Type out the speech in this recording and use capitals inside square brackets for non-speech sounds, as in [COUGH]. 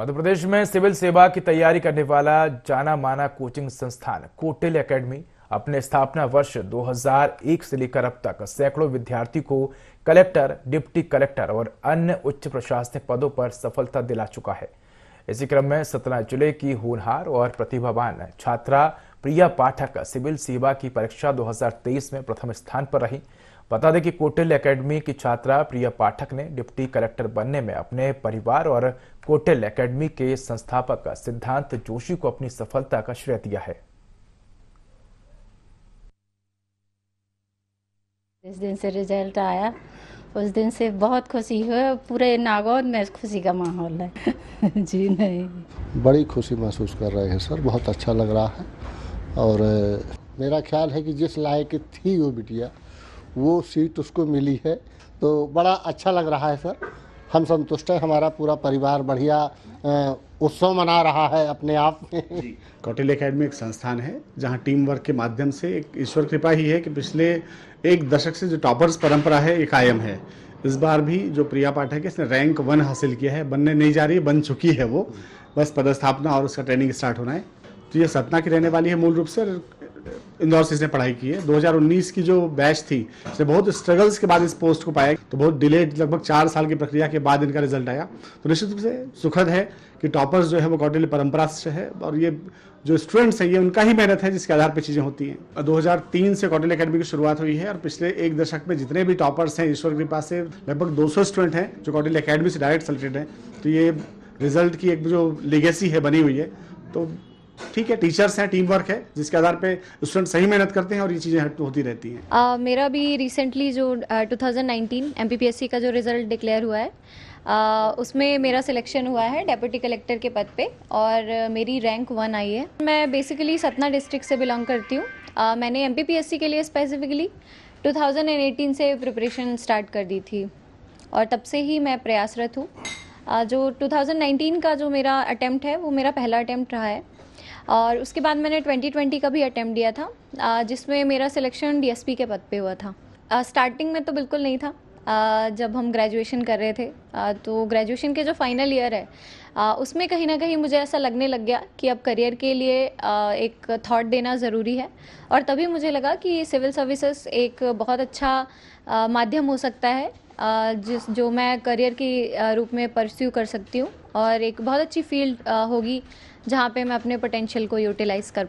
मध्य प्रदेश में सिविल सेवा की तैयारी करने वाला जाना माना कोचिंग संस्थान कोटिल एकेडमी अपने स्थापना वर्ष 2001 से लेकर अब तक सैकड़ों विद्यार्थी को कलेक्टर डिप्टी कलेक्टर और अन्य उच्च प्रशासनिक पदों पर सफलता दिला चुका है इसी क्रम में सतना जिले की होनहार और प्रतिभावान छात्रा प्रिया पाठक सिविल सेवा की परीक्षा 2023 में प्रथम स्थान पर रही बता दें कि कोटिल एकेडमी की छात्रा प्रिया पाठक ने डिप्टी कलेक्टर बनने में अपने परिवार और कोटिल एकेडमी के संस्थापक सिद्धांत जोशी को अपनी सफलता का श्रेय दिया है जिस दिन से रिजल्ट आया उस दिन से बहुत खुशी हुई पूरे नागौद में खुशी का माहौल है [LAUGHS] जी नहीं बड़ी खुशी महसूस कर रहे हैं सर बहुत अच्छा लग रहा है और मेरा ख्याल है कि जिस लायक थी वो बिटिया वो सीट उसको मिली है तो बड़ा अच्छा लग रहा है सर हम संतुष्ट हैं हमारा पूरा परिवार बढ़िया उत्सव मना रहा है अपने आप में कौटिल अकेडमी एक संस्थान है जहां टीम वर्क के माध्यम से एक ईश्वर कृपा ही है कि पिछले एक दशक से जो टॉपर्स परंपरा है एक कायम है इस बार भी जो प्रिया पाठक है इसने रैंक वन हासिल किया है बनने नहीं जा रही है बन चुकी है वो बस पदस्थापना और उसका ट्रेनिंग स्टार्ट होना है तो ये सतना की रहने वाली है मूल रूप से इंदौर से इसने पढ़ाई की है 2019 की जो बैच थी इसने बहुत स्ट्रगल्स के बाद इस पोस्ट को पाया तो बहुत डिलेड लगभग चार साल की प्रक्रिया के बाद इनका रिजल्ट आया तो निश्चित रूप से सुखद है कि टॉपर्स जो है वो कौटिल्य परंपरा से है और ये जो स्टूडेंट्स हैं ये उनका ही मेहनत है जिसके आधार पर चीज़ें होती हैं 2003 से कौटिल्य अकेडमी की शुरुआत हुई है और पिछले एक दशक में जितने भी टॉपर्स हैं ईश्वर कृपा से लगभग दो स्टूडेंट हैं जो कौटिल्य अकेडमी से डायरेक्ट सेलेक्टेड हैं तो ये रिजल्ट की एक जो लिगेसी है बनी हुई है तो ठीक है टीचर्स हैं टीम वर्क है जिसके आधार पे स्टूडेंट सही मेहनत करते हैं और ये चीज़ें होती रहती हैं uh, मेरा भी रिसेंटली जो टू थाउजेंड नाइनटीन का जो रिजल्ट डिक्लेयर हुआ है आ, उसमें मेरा सिलेक्शन हुआ है डेप्यूटी कलेक्टर के पद पे और मेरी रैंक वन आई है मैं बेसिकली सतना डिस्ट्रिक्ट से बिलोंग करती हूँ मैंने एम के लिए स्पेसिफिकली 2018 से प्रिपरेशन स्टार्ट कर दी थी और तब से ही मैं प्रयासरत हूँ जो 2019 का जो मेरा अटैम्प्ट है वो मेरा पहला अटैम्प्ट रहा है और उसके बाद मैंने 2020 का भी अटैम्प्ट दिया था जिसमें मेरा सिलेक्शन डीएसपी के पद पे हुआ था स्टार्टिंग में तो बिल्कुल नहीं था जब हम ग्रेजुएशन कर रहे थे तो ग्रेजुएशन के जो फाइनल ईयर है उसमें कहीं ना कहीं मुझे ऐसा लगने लग गया कि अब करियर के लिए एक थॉट देना ज़रूरी है और तभी मुझे लगा कि सिविल सर्विसेज एक बहुत अच्छा माध्यम हो सकता है जिस जो मैं करियर के रूप में परस्यू कर सकती हूँ और एक बहुत अच्छी फील्ड होगी जहाँ पे मैं अपने पोटेंशियल को यूटिलाइज़ कर